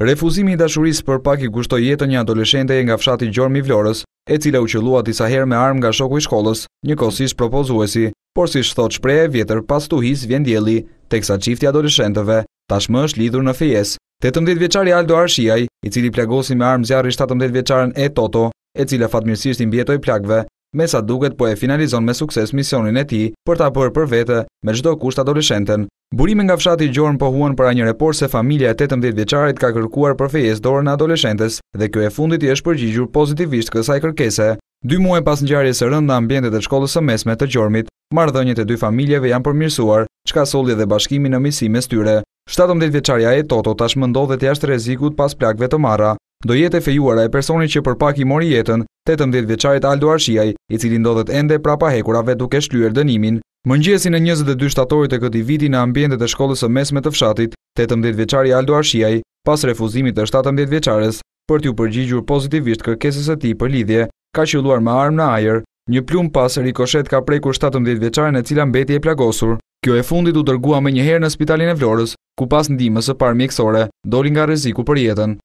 Refuzimi i dashurisë për pak i kushtoi jetën një adoleshente nga fshati Gjorm i Vlorës, e cila u qellua disa herë me armë nga shoku i shkollës, njëkohësisht propozuesi, por siç thot shpreha e vjetër, pas tuhis vjen dielli, teksa çifti adoleshentëve tashmë është lidhur në fejes. 18 vjeçari Aldo Arshiaj, i cili plagosi me armë zjarri 17 vjeçaren e Toto, e cila fatmirësisht i mbjetoi plagëve, me sa duket po e finalizon me sukses misionin e tij për ta bërë për vete me çdo kusht adoleshentën, Burime nga fshati Gjorn pohuan huan për një report se familja e 18 vjeçarit ka kërkuar për fejes dorën e adoleshentes dhe ky e fundit i është përgjigjur pozitivisht kësaj kërkese. Dy muaj pas ngjarjes së rënda ambientet e shkollës së mesme të Gjormit, marrëdhëniet e dy familjeve janë përmirësuar, çka solli edhe bashkimi në misime styre. tyre. 17 vjeçaria e Toto tashmë ndodhet jashtë rrezikut pas plagëve të marra. Do jetë e fejuara e personi që për pak i mori jetën, 18 vjeçarit Aldo Arshiaj, i cili ndodhet ende prapa hekurave duke shlyer dënimin. Mëngjesin e 22 shtatorit e këtij viti në ambientet e shkollës së mesme të fshatit, 18 veçari Aldo Arshiaj, pas refuzimit të 17 veçares, për t'ju përgjigjur pozitivisht kërkesës së tij për lidhje, ka qelluar me armë në ajër. Një plum pas rikoshet ka prekur 17 veçare e cila mbeti e plagosur. Kjo e fundit u dërgua me njëherë në spitalin e Vlorës, ku pas ndihmës së parë mjekësore, doli nga rreziku për jetën.